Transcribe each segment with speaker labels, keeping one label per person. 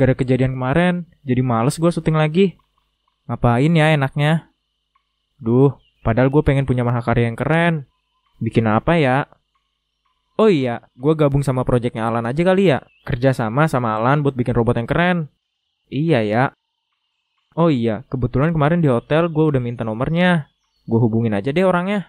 Speaker 1: gara-gara kejadian kemarin, jadi males gue syuting lagi. Ngapain ya enaknya? Duh, padahal gue pengen punya mahakarya yang keren. Bikin apa ya? Oh iya, gue gabung sama proyeknya Alan aja kali ya. Kerja sama sama Alan buat bikin robot yang keren. Iya ya. Oh iya, kebetulan kemarin di hotel gue udah minta nomornya. Gue hubungin aja deh orangnya.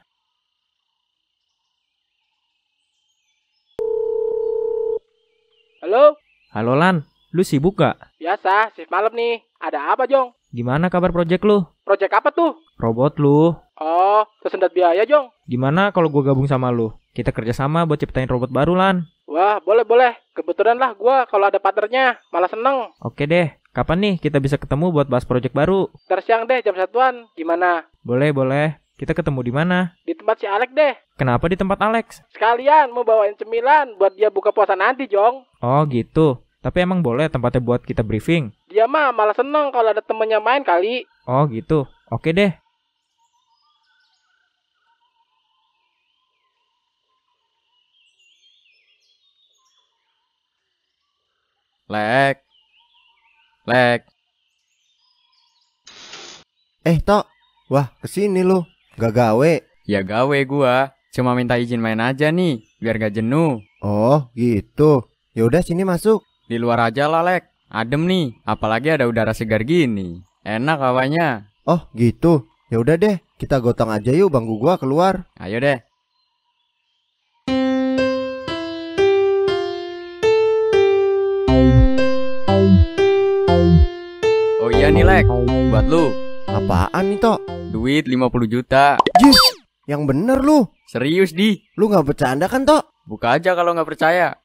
Speaker 1: Halo? Halo Lan, Lu sibuk gak?
Speaker 2: Biasa, shift malam nih. Ada apa, Jong?
Speaker 1: Gimana kabar project lu?
Speaker 2: Project apa tuh?
Speaker 1: Robot lu.
Speaker 2: Oh, tersendat biaya, Jong.
Speaker 1: Gimana kalau gua gabung sama lu? Kita kerja sama buat ciptain robot baru, Lan.
Speaker 2: Wah, boleh-boleh. Kebetulan lah gua kalau ada partnernya. Malah seneng.
Speaker 1: Oke deh. Kapan nih kita bisa ketemu buat bahas project baru?
Speaker 2: Ntar siang deh, jam satuan. Gimana?
Speaker 1: Boleh, boleh. Kita ketemu di mana?
Speaker 2: Di tempat si Alex deh.
Speaker 1: Kenapa di tempat Alex?
Speaker 2: Sekalian mau bawain cemilan buat dia buka puasa nanti, Jong.
Speaker 1: Oh gitu. Tapi emang boleh tempatnya buat kita briefing?
Speaker 2: Dia mah malah seneng kalau ada temennya main kali.
Speaker 1: Oh gitu, oke deh.
Speaker 3: Lek. Lek.
Speaker 4: Eh, Tok. Wah,
Speaker 3: kesini lu. Gak gawe. Ya gawe gua. Cuma minta izin main aja nih, biar gak jenuh. Oh, gitu. Ya udah sini masuk. Di luar aja lah, Lek. Adem nih, apalagi ada udara segar gini. Enak awalnya. Oh, gitu. Ya udah
Speaker 4: deh, kita gotong aja yuk bangku gua keluar.
Speaker 3: Ayo deh. Oh iya nih, Lek. Buat lu. Apaan nih, Tok? Duit 50 juta. Jis, yang bener lu. Serius, Di. Lu nggak bercanda kan, Tok? Buka aja kalau nggak percaya.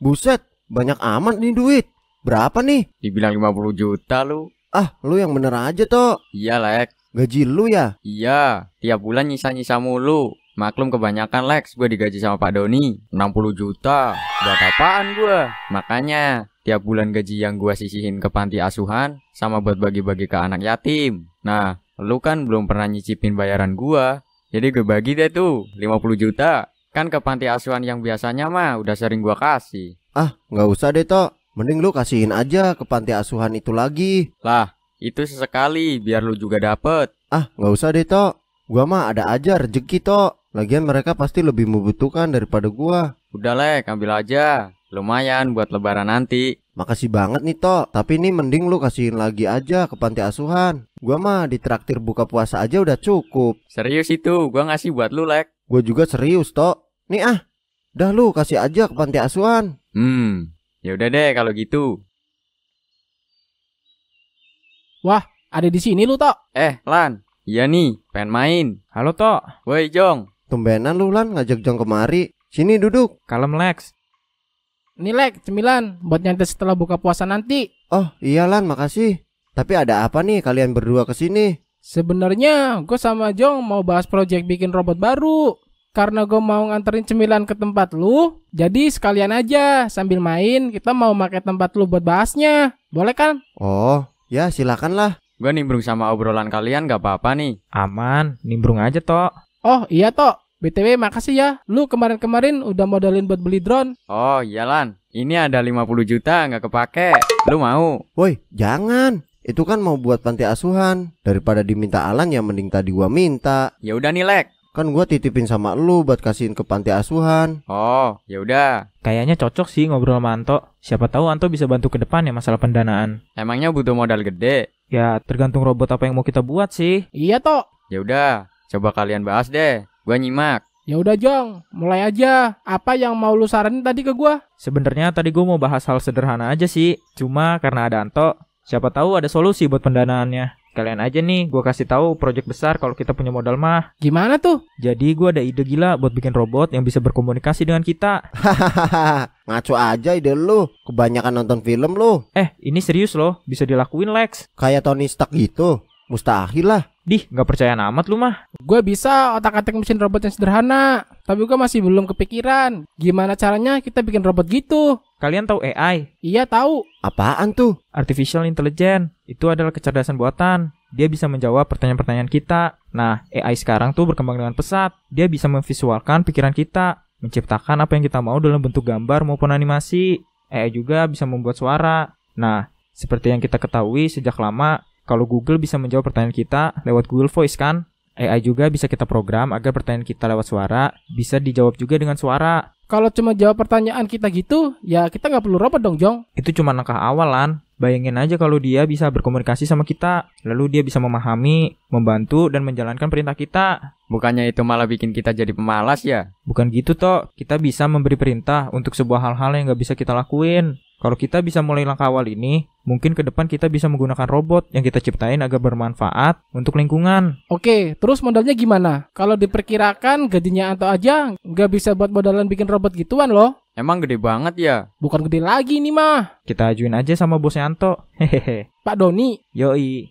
Speaker 3: Buset, banyak amat nih duit. Berapa nih? Dibilang 50 juta lu. Ah, lu yang bener aja toh. Iya, Lex. Gaji lu ya? Iya, tiap bulan nyisa-nyisa mulu. Maklum kebanyakan Lex, gue digaji sama Pak Doni 60 juta. Buat apaan gue? Makanya tiap bulan gaji yang gue sisihin ke panti asuhan sama buat bagi-bagi ke anak yatim. Nah, lu kan belum pernah nyicipin bayaran gue. Jadi gue bagi deh tuh 50 juta Kan ke panti asuhan yang biasanya mah udah sering gua kasih. Ah,
Speaker 4: nggak usah deh, Tok. Mending lu kasihin aja ke panti asuhan itu lagi.
Speaker 3: Lah, itu sesekali biar lu juga dapet.
Speaker 4: Ah, nggak usah deh, Tok. Gua mah ada aja rezeki, toh. Lagian mereka pasti lebih membutuhkan daripada gua.
Speaker 3: Udah, Lek, ambil aja. Lumayan buat lebaran nanti.
Speaker 4: Makasih banget nih, toh, Tapi ini mending lu kasihin lagi aja ke panti asuhan. Gua mah ditraktir buka puasa aja udah cukup.
Speaker 3: Serius itu, gua ngasih buat lu, Lek.
Speaker 4: Gue juga serius, Tok. Nih ah, dah lu kasih aja ke panti asuhan.
Speaker 3: Hmm, ya udah deh kalau gitu.
Speaker 4: Wah,
Speaker 2: ada di sini lu, Tok.
Speaker 3: Eh, Lan. Iya nih, pengen main. Halo, Tok. Woi, Jong. Tumbenan lu, Lan, ngajak Jong kemari. Sini duduk. Kalem, Lex. Nih, Lex,
Speaker 2: cemilan. Buat nyantai setelah buka puasa nanti. Oh, iya, Lan, makasih. Tapi ada apa nih kalian berdua kesini? Sebenarnya gue sama Jong mau bahas project bikin robot baru. Karena gue mau nganterin cemilan ke tempat lu, jadi sekalian aja sambil main kita mau pakai tempat lu buat bahasnya. Boleh kan?
Speaker 3: Oh, ya silakan lah. Gue nimbrung sama obrolan kalian gak apa-apa nih. Aman, nimbrung aja tok.
Speaker 2: Oh iya tok. BTW makasih ya, lu kemarin-kemarin udah modalin buat beli drone.
Speaker 3: Oh iyalan, ini ada 50 juta gak kepake. Lu mau? Woi, jangan. Itu kan mau buat panti
Speaker 4: asuhan. Daripada diminta Alan ya mending tadi gua minta.
Speaker 3: Ya udah nih, Lek.
Speaker 4: Kan gua titipin sama lu buat kasihin ke panti
Speaker 3: asuhan. Oh, ya udah.
Speaker 4: Kayaknya cocok sih ngobrol sama
Speaker 1: Anto. Siapa tahu Anto bisa bantu ke depan ya masalah pendanaan.
Speaker 3: Emangnya butuh modal gede?
Speaker 1: Ya, tergantung
Speaker 3: robot apa yang mau kita buat sih. Iya, toh Ya udah, coba kalian bahas deh. Gua nyimak. Ya udah Jong,
Speaker 2: mulai aja. Apa yang mau lu saranin tadi ke gua?
Speaker 3: Sebenarnya tadi gua
Speaker 1: mau bahas hal sederhana aja sih. Cuma karena ada Anto, Siapa tahu ada solusi buat pendanaannya. Kalian aja nih, gue kasih tahu project besar kalau kita punya modal mah. Gimana tuh? Jadi gue ada ide gila buat bikin robot yang bisa berkomunikasi dengan kita. Hahaha,
Speaker 4: ngaco aja ide
Speaker 1: lu. Kebanyakan nonton film lu. Eh, ini serius loh, bisa dilakuin Lex. Kayak Tony Stark
Speaker 2: gitu. Mustahil lah. Dih, nggak percaya amat lu mah. Gue bisa otak-atik mesin robot yang sederhana, tapi gue masih belum kepikiran. Gimana caranya kita bikin robot gitu? Kalian
Speaker 1: tahu AI?
Speaker 2: Iya tahu.
Speaker 1: Apaan tuh? Artificial Intelligence. Itu adalah kecerdasan buatan. Dia bisa menjawab pertanyaan-pertanyaan kita. Nah, AI sekarang tuh berkembang dengan pesat. Dia bisa memvisualkan pikiran kita, menciptakan apa yang kita mau dalam bentuk gambar maupun animasi. AI juga bisa membuat suara. Nah, seperti yang kita ketahui sejak lama, kalau Google bisa menjawab pertanyaan kita lewat Google Voice kan? AI juga bisa kita program agar pertanyaan kita lewat suara bisa dijawab juga dengan suara.
Speaker 2: Kalau cuma jawab pertanyaan kita gitu, ya kita nggak perlu robot dong, Jong.
Speaker 1: Itu cuma langkah awalan. Bayangin aja kalau dia bisa berkomunikasi sama kita, lalu dia bisa memahami, membantu, dan menjalankan perintah kita. Bukannya itu malah bikin kita jadi pemalas ya? Bukan gitu, Tok. Kita bisa memberi perintah untuk sebuah hal-hal yang nggak bisa kita lakuin. Kalau kita bisa mulai langkah awal ini, mungkin ke depan kita bisa menggunakan robot yang kita ciptain agar bermanfaat untuk lingkungan.
Speaker 2: Oke, terus modalnya gimana? Kalau diperkirakan gajinya atau aja nggak bisa buat modalan bikin robot gituan loh.
Speaker 1: Emang gede banget ya?
Speaker 2: Bukan gede lagi nih mah.
Speaker 1: Kita ajuin aja sama bosnya Anto. Hehehe. Pak Doni. Yoi.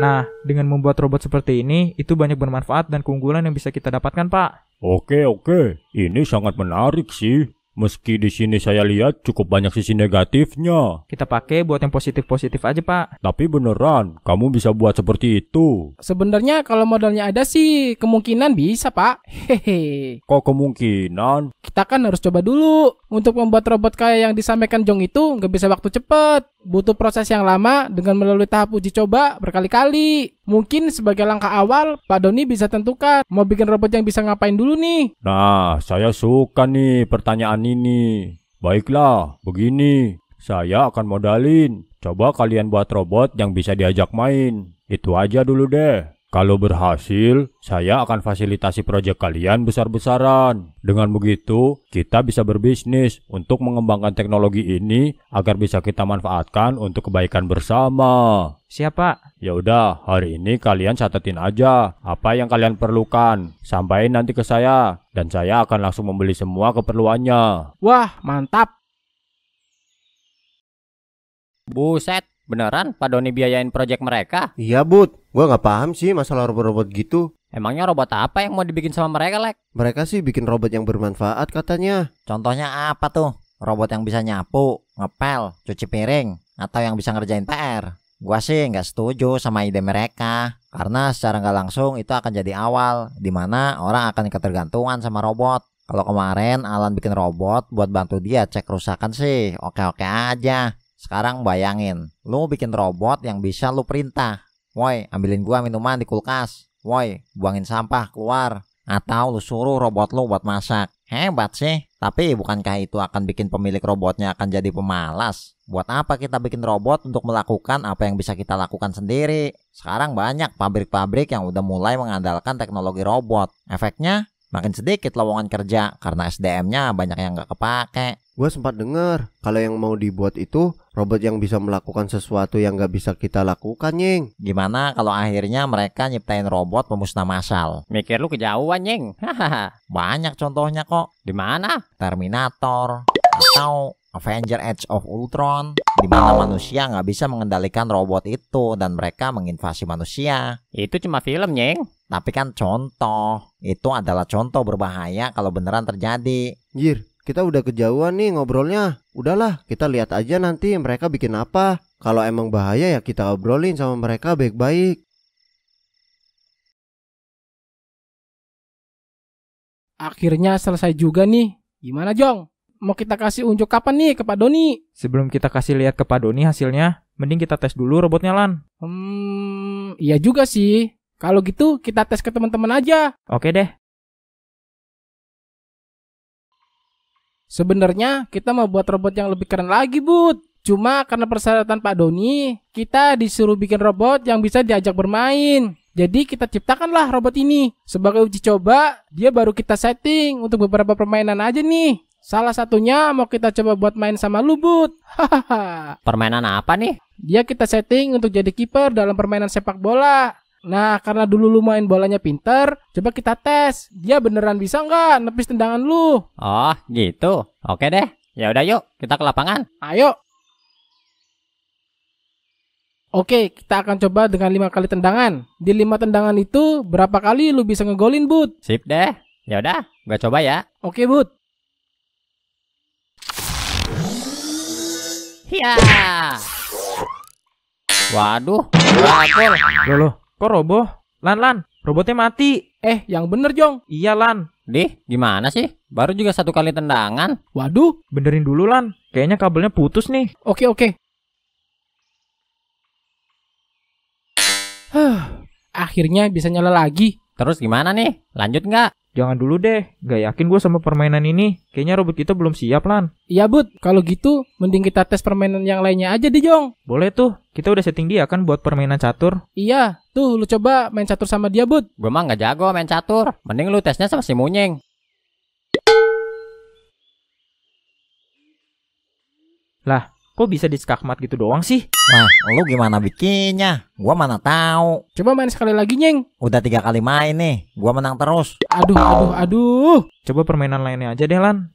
Speaker 1: Nah, dengan membuat robot seperti ini, itu banyak bermanfaat dan keunggulan yang bisa kita
Speaker 5: dapatkan, Pak. Oke, oke. Ini sangat menarik sih. Meski di sini saya lihat cukup banyak sisi negatifnya. Kita pakai buat yang positif-positif aja, Pak. Tapi beneran, kamu bisa buat seperti itu.
Speaker 2: Sebenarnya kalau modalnya ada sih, kemungkinan bisa, Pak. Hehe.
Speaker 5: Kok kemungkinan?
Speaker 2: Kita kan harus coba dulu. Untuk membuat robot kayak yang disampaikan Jong itu nggak bisa waktu cepet. Butuh proses yang lama dengan melalui tahap uji coba berkali-kali. Mungkin sebagai langkah awal, Pak Doni bisa tentukan mau bikin robot yang bisa ngapain dulu nih.
Speaker 5: Nah, saya suka nih pertanyaan ini. Baiklah, begini. Saya akan modalin. Coba kalian buat robot yang bisa diajak main. Itu aja dulu deh. Kalau berhasil, saya akan fasilitasi proyek kalian besar-besaran. Dengan begitu, kita bisa berbisnis untuk mengembangkan teknologi ini agar bisa kita manfaatkan untuk kebaikan bersama. Siapa? Ya udah, hari ini kalian catatin aja apa yang kalian perlukan. Sampaikan nanti ke saya dan saya akan langsung membeli semua keperluannya.
Speaker 4: Wah, mantap. Buset, Beneran, Pak Doni biayain proyek mereka? Iya, Bud. Gua nggak paham sih masalah robot-robot gitu. Emangnya robot apa yang mau dibikin sama mereka, Lek? Mereka sih bikin robot yang bermanfaat katanya. Contohnya apa tuh? Robot yang bisa nyapu, ngepel, cuci piring, atau yang bisa ngerjain PR. Gua sih nggak setuju sama ide mereka karena secara nggak langsung itu akan jadi awal di mana orang akan ketergantungan sama robot. Kalau kemarin Alan bikin robot buat bantu dia cek kerusakan sih, oke-oke aja. Sekarang bayangin, lu bikin robot yang bisa lu perintah. Woi, ambilin gua minuman di kulkas. Woi, buangin sampah keluar. Atau lu suruh robot lu buat masak. Hebat sih. Tapi bukankah itu akan bikin pemilik robotnya akan jadi pemalas? Buat apa kita bikin robot untuk melakukan apa yang bisa kita lakukan sendiri? Sekarang banyak pabrik-pabrik yang udah mulai mengandalkan teknologi robot. Efeknya, Makin sedikit lowongan kerja karena SDM-nya banyak yang nggak kepake. Gue sempat denger, kalau yang mau dibuat itu robot yang bisa melakukan sesuatu yang nggak bisa kita lakukan, Nying. Gimana kalau akhirnya mereka nyiptain robot pemusnah massal? Mikir lu kejauhan, Nying. Banyak contohnya kok. Di mana? Terminator atau Avenger Age of Ultron di mana manusia nggak bisa mengendalikan robot itu dan mereka menginvasi manusia. Itu cuma film, Nying. Tapi kan contoh, itu adalah contoh berbahaya kalau beneran terjadi. Jir, kita udah kejauhan nih ngobrolnya. Udahlah, kita lihat aja nanti mereka bikin apa. Kalau emang bahaya ya kita obrolin sama
Speaker 6: mereka baik-baik. Akhirnya selesai juga nih. Gimana Jong? Mau kita kasih unjuk kapan
Speaker 2: nih ke Pak Doni?
Speaker 1: Sebelum kita kasih lihat ke Pak Doni hasilnya, mending kita tes dulu robotnya Lan.
Speaker 2: Hmm, iya juga sih. Kalau gitu kita tes ke teman-teman aja. Oke deh. Sebenarnya kita mau buat robot yang lebih keren lagi, Bud. Cuma karena persyaratan Pak Doni, kita disuruh bikin robot yang bisa diajak bermain. Jadi kita ciptakanlah robot ini. Sebagai uji coba, dia baru kita setting untuk beberapa permainan aja nih. Salah satunya mau kita coba buat main sama Lubut. Hahaha.
Speaker 4: permainan apa nih?
Speaker 2: Dia kita setting untuk jadi kiper dalam permainan sepak bola. Nah, karena dulu lu main bolanya pinter, coba kita tes. Dia beneran bisa nggak nepis tendangan lu?
Speaker 4: Oh, gitu. Oke deh. Ya udah yuk, kita ke lapangan.
Speaker 2: Ayo. Oke, kita akan coba dengan lima kali tendangan. Di lima tendangan itu, berapa kali lu bisa ngegolin, Bud?
Speaker 4: Sip deh. Ya udah, gue coba ya. Oke, Bud. Ya. Waduh,
Speaker 1: gol. Loh, loh. Kok roboh? Lan, Lan, robotnya mati. Eh, yang bener, Jong. Iya, Lan. Dih, gimana sih? Baru juga satu kali tendangan. Waduh, benerin dulu, Lan.
Speaker 2: Kayaknya kabelnya putus nih. Oke, oke. Huh, akhirnya bisa nyala lagi. Terus gimana nih? Lanjut nggak?
Speaker 1: Jangan dulu deh, gak yakin gue sama permainan ini. Kayaknya robot kita belum siap, Lan.
Speaker 2: Iya, Bud. Kalau gitu, mending kita tes permainan yang lainnya aja deh, Jong.
Speaker 1: Boleh tuh. Kita udah setting dia kan buat permainan catur.
Speaker 2: Iya, tuh lu coba main catur sama dia, Bud. Gue mah gak jago main catur. Mending lu tesnya
Speaker 4: sama si Munyeng. Lah, Kok bisa di skakmat gitu doang sih? Nah, lu gimana bikinnya? Gua mana tahu. Coba main sekali lagi, Nying. Udah tiga kali main nih. Gua menang terus. Aduh, aduh, aduh. Coba permainan lainnya aja deh, Lan.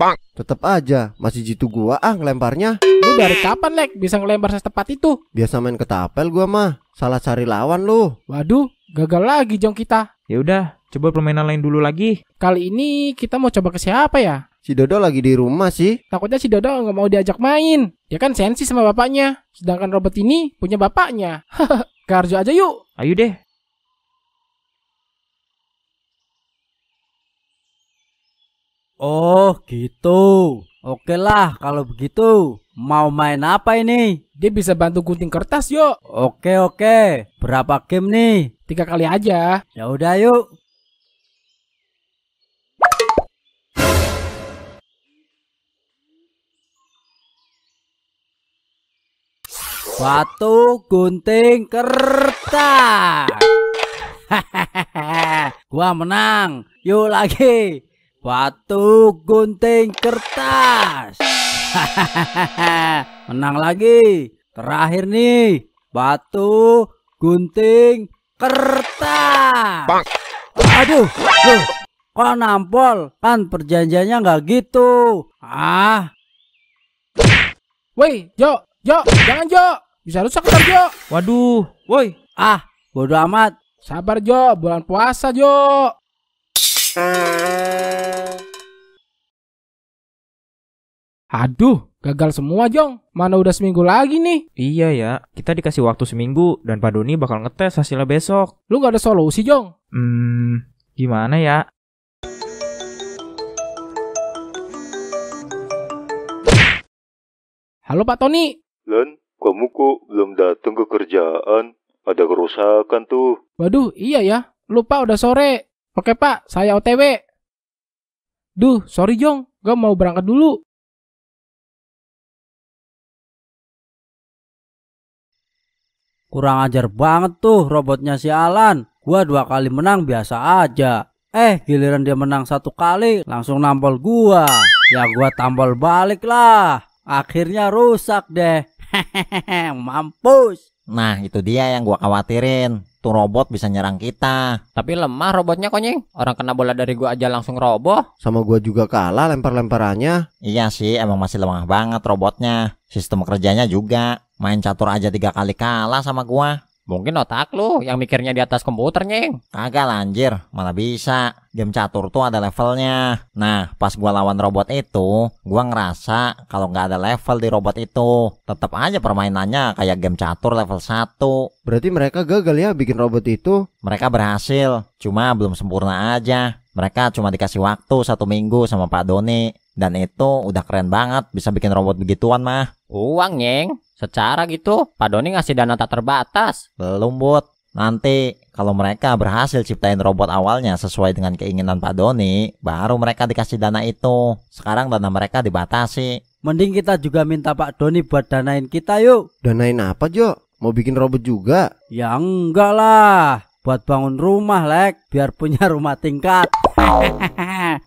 Speaker 4: Bang. Tetep aja, masih jitu gua ah ngelemparnya. Lu dari kapan, Lek, bisa ngelempar setepat itu? Biasa main ketapel gua mah. Salah cari lawan lu. Waduh, gagal lagi jong kita.
Speaker 1: Yaudah, coba permainan lain dulu lagi.
Speaker 2: Kali ini kita mau coba ke siapa ya? Si Dodo lagi di rumah sih. Takutnya si Dodo nggak mau diajak main. Ya kan sensi sama bapaknya. Sedangkan robot ini punya bapaknya. Ke Arjo aja yuk.
Speaker 5: Ayo deh.
Speaker 6: Oh gitu. Oke lah kalau begitu. Mau main apa ini? Dia bisa bantu gunting kertas yuk. Oke oke. Berapa game nih? Tiga kali aja. Ya udah yuk. Batu gunting kertas. hahaha Gua menang. Yuk lagi. Batu gunting kertas. hahaha menang lagi. Terakhir nih. Batu gunting kertas. Bang. Aduh, loh, kok nampol? Kan perjanjiannya nggak gitu. Ah. Woi, Jo, Jo, jangan Jo.
Speaker 2: Bisa rusak ntar Jo. Waduh, woi. Ah, bodo amat. Sabar Jo, bulan puasa Jo. Aduh, gagal semua Jong. Mana udah seminggu lagi nih? Iya ya,
Speaker 1: kita dikasih waktu seminggu dan Pak Doni bakal ngetes hasilnya besok. Lu gak ada solusi Jong? Hmm, gimana ya?
Speaker 2: Halo Pak Tony.
Speaker 5: Lun kamu kok belum datang ke kerjaan? Ada kerusakan tuh.
Speaker 2: Waduh, iya ya. Lupa udah
Speaker 6: sore. Oke pak, saya OTW. Duh, sorry Jong. Gak mau berangkat dulu. Kurang ajar banget tuh robotnya si Alan. Gua dua kali menang biasa aja. Eh, giliran dia menang satu kali, langsung nampol gua. Ya gua tambal balik lah. Akhirnya rusak deh. Mampus.
Speaker 4: Nah, itu dia yang gua khawatirin. Tuh robot bisa nyerang kita. Tapi lemah robotnya konyeng. Orang kena bola dari gua aja langsung roboh. Sama gua juga kalah lempar-lemparannya. Iya sih, emang masih lemah banget robotnya. Sistem kerjanya juga. Main catur aja tiga kali kalah sama gua. Mungkin otak lu yang mikirnya di atas komputer, Nyeng. Agak lah anjir, malah bisa. Game catur tuh ada levelnya. Nah, pas gua lawan robot itu, gua ngerasa kalau nggak ada level di robot itu, tetap aja permainannya kayak game catur level 1. Berarti mereka gagal ya bikin robot itu? Mereka berhasil, cuma belum sempurna aja. Mereka cuma dikasih waktu satu minggu sama Pak Doni. Dan itu udah keren banget bisa bikin robot begituan mah. Uang, Nyeng. Secara gitu, Pak Doni ngasih dana tak terbatas. Belum, Bud. Nanti kalau mereka berhasil ciptain robot awalnya sesuai dengan keinginan Pak Doni, baru mereka dikasih dana itu. Sekarang dana
Speaker 6: mereka dibatasi. Mending kita juga minta Pak Doni buat danain kita yuk.
Speaker 4: Danain apa, Jo? Mau bikin robot juga?
Speaker 6: Ya enggak lah. Buat bangun rumah, Lek. Biar punya rumah tingkat.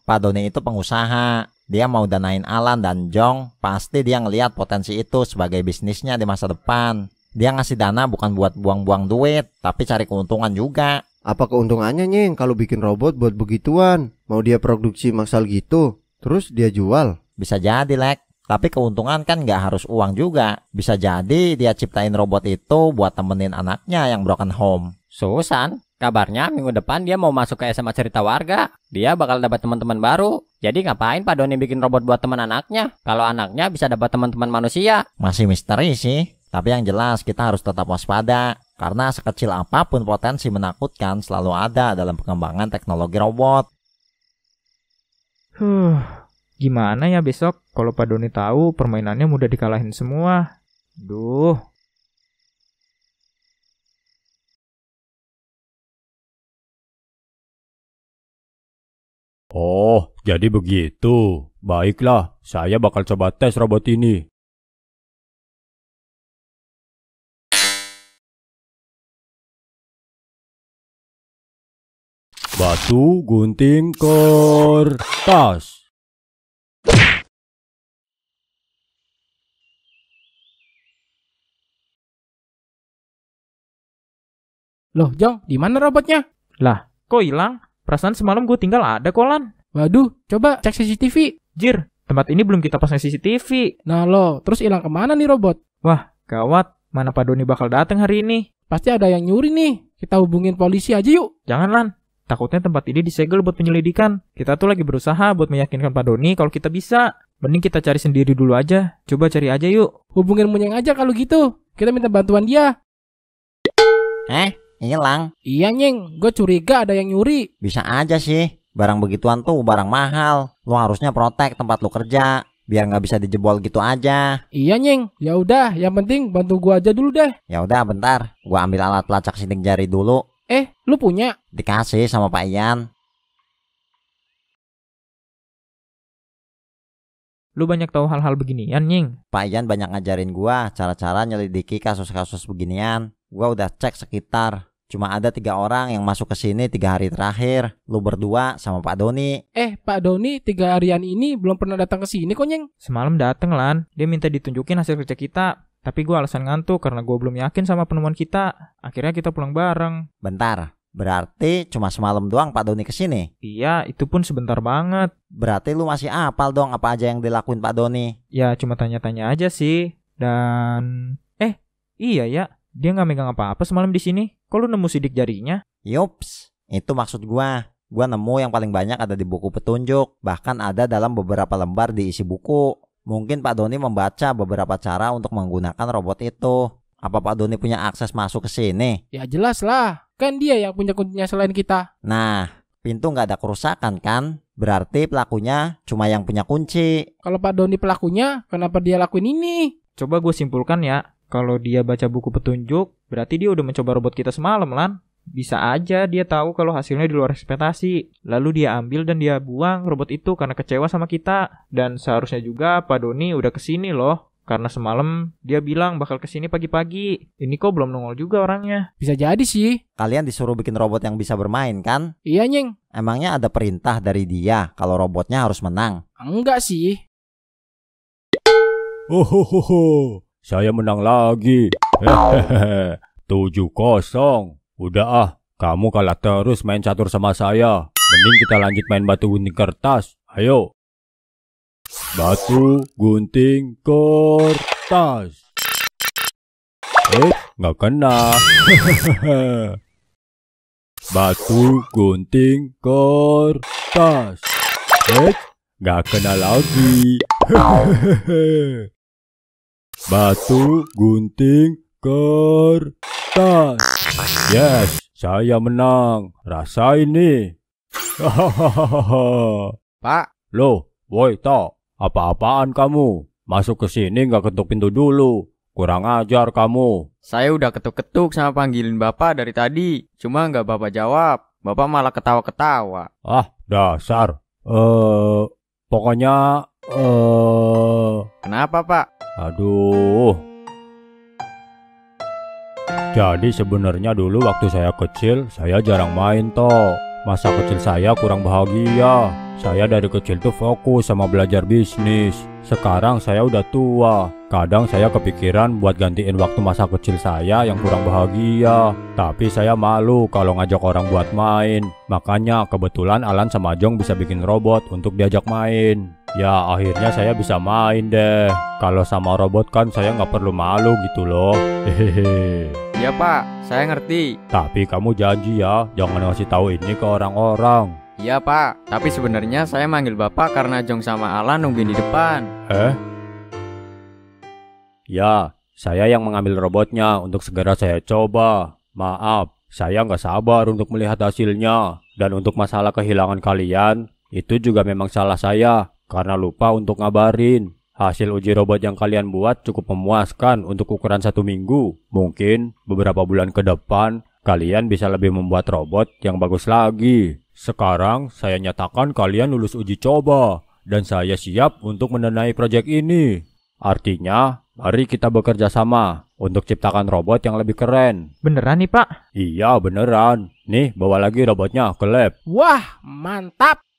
Speaker 4: Pak Doni itu pengusaha dia mau danain Alan dan Jong, pasti dia ngelihat potensi itu sebagai bisnisnya di masa depan. Dia ngasih dana bukan buat buang-buang duit, tapi cari keuntungan juga. Apa keuntungannya Nying, kalau bikin robot buat begituan? Mau dia produksi maksal gitu, terus dia jual? Bisa jadi, Lek. Tapi keuntungan kan nggak harus uang juga. Bisa jadi dia ciptain robot itu buat temenin anaknya yang broken home. Susan, Kabarnya minggu depan dia mau masuk ke SMA Cerita Warga. Dia bakal dapat teman-teman baru. Jadi ngapain Pak Doni bikin robot buat teman anaknya? Kalau anaknya bisa dapat teman-teman manusia. Masih misteri sih. Tapi yang jelas kita harus tetap waspada. Karena sekecil apapun potensi menakutkan selalu ada dalam pengembangan teknologi robot. Huh, gimana ya
Speaker 1: besok kalau Pak Doni tahu permainannya mudah dikalahin semua? Duh,
Speaker 6: Oh, jadi begitu. Baiklah, saya bakal coba tes robot ini. Batu, gunting, kertas. Loh, Jong, di mana robotnya? Lah, kok
Speaker 1: hilang? Perasaan semalam gue tinggal ada kolan. Waduh, coba cek CCTV. Jir, tempat ini belum kita pasang CCTV.
Speaker 2: Nah lo, terus hilang kemana nih robot?
Speaker 1: Wah, gawat. Mana Pak Doni bakal datang hari ini? Pasti ada yang nyuri nih. Kita hubungin polisi aja yuk. Jangan, Lan. Takutnya tempat ini disegel buat penyelidikan. Kita tuh lagi berusaha buat meyakinkan Pak Doni kalau kita bisa.
Speaker 2: Mending kita cari sendiri dulu aja. Coba cari aja yuk. Hubungin Munyeng aja kalau gitu. Kita minta bantuan dia.
Speaker 4: Eh, hilang. Iya nyeng, gue curiga ada yang nyuri. Bisa aja sih, barang begituan tuh barang mahal. Lo harusnya protek tempat lo kerja biar nggak bisa dijebol gitu aja. Iya
Speaker 2: Nying. ya udah, yang penting bantu gua aja dulu deh.
Speaker 4: Ya udah, bentar, gua ambil alat pelacak sidik jari dulu.
Speaker 6: Eh, lu punya?
Speaker 4: Dikasih sama Pak Ian. Lu banyak tahu hal-hal beginian, Nying? Pak Ian banyak ngajarin gua cara-cara nyelidiki kasus-kasus beginian. Gua udah cek sekitar, Cuma ada tiga orang yang masuk ke sini tiga hari terakhir. Lu berdua sama Pak Doni.
Speaker 2: Eh, Pak Doni tiga harian ini belum pernah datang ke sini kok, Nyeng.
Speaker 1: Semalam dateng, Lan. Dia minta ditunjukin hasil kerja kita. Tapi gue alasan ngantuk karena gue
Speaker 4: belum yakin sama penemuan kita. Akhirnya kita pulang bareng. Bentar, Berarti cuma semalam doang Pak Doni kesini? Iya, itu pun sebentar banget. Berarti lu masih apal dong apa aja yang dilakuin Pak Doni? Ya, cuma
Speaker 1: tanya-tanya aja sih. Dan... Eh, iya
Speaker 4: ya. Dia nggak megang apa-apa semalam di sini. Kok lu nemu sidik jarinya? Yups, itu maksud gua. Gua nemu yang paling banyak ada di buku petunjuk, bahkan ada dalam beberapa lembar di isi buku. Mungkin Pak Doni membaca beberapa cara untuk menggunakan robot itu. Apa Pak Doni punya akses masuk ke sini? Ya
Speaker 2: jelas lah, kan dia yang punya kuncinya selain kita.
Speaker 4: Nah, pintu nggak ada kerusakan kan? Berarti pelakunya cuma yang punya kunci. Kalau Pak Doni
Speaker 2: pelakunya, kenapa
Speaker 4: dia lakuin ini? Coba gue simpulkan ya, kalau dia baca
Speaker 1: buku petunjuk, berarti dia udah mencoba robot kita semalam, Lan. Bisa aja dia tahu kalau hasilnya di luar ekspektasi. Lalu dia ambil dan dia buang robot itu karena kecewa sama kita. Dan seharusnya juga Pak Doni udah kesini loh. Karena semalam dia bilang bakal kesini pagi-pagi.
Speaker 4: Ini kok belum nongol
Speaker 2: juga orangnya.
Speaker 4: Bisa jadi sih. Kalian disuruh bikin robot yang bisa bermain kan? Iya Nying. Emangnya ada perintah dari dia kalau robotnya harus menang?
Speaker 2: Enggak sih.
Speaker 5: Oh ho ho ho. Saya menang lagi. Hehehe. Tujuh kosong. Udah ah, kamu kalah terus main catur sama saya. Mending kita lanjut main batu gunting kertas. Ayo. Batu gunting kertas. Eh, nggak kena. Batu gunting kertas. Eh, nggak kena lagi. Batu, gunting, kertas. Yes, saya menang. Rasa ini. Hahaha. Pak. Loh, woi to. Apa-apaan kamu? Masuk ke sini nggak ketuk pintu dulu. Kurang ajar kamu.
Speaker 3: Saya udah ketuk-ketuk sama panggilin bapak dari tadi. Cuma nggak bapak jawab. Bapak malah ketawa-ketawa.
Speaker 5: Ah, dasar. Eh, uh, pokoknya... Eh... Uh... Kenapa, Pak? Aduh. Jadi sebenarnya dulu waktu saya kecil, saya jarang main toh. Masa kecil saya kurang bahagia. Saya dari kecil tuh fokus sama belajar bisnis. Sekarang saya udah tua. Kadang saya kepikiran buat gantiin waktu masa kecil saya yang kurang bahagia. Tapi saya malu kalau ngajak orang buat main. Makanya kebetulan Alan sama Jong bisa bikin robot untuk diajak main. Ya akhirnya saya bisa main deh Kalau sama robot kan saya nggak perlu malu gitu loh Hehehe Ya pak, saya ngerti Tapi kamu janji ya Jangan ngasih tahu ini ke orang-orang
Speaker 3: Iya pak, tapi sebenarnya saya manggil bapak karena Jong sama Alan nungguin di depan
Speaker 5: Eh? Ya, saya yang mengambil robotnya untuk segera saya coba Maaf, saya nggak sabar untuk melihat hasilnya Dan untuk masalah kehilangan kalian itu juga memang salah saya. Karena lupa untuk ngabarin. Hasil uji robot yang kalian buat cukup memuaskan untuk ukuran satu minggu. Mungkin beberapa bulan ke depan, kalian bisa lebih membuat robot yang bagus lagi. Sekarang saya nyatakan kalian lulus uji coba dan saya siap untuk mendanai proyek ini. Artinya, mari kita bekerja sama untuk ciptakan robot yang lebih keren. Beneran nih, Pak? Iya, beneran. Nih, bawa lagi robotnya ke lab.
Speaker 2: Wah, mantap.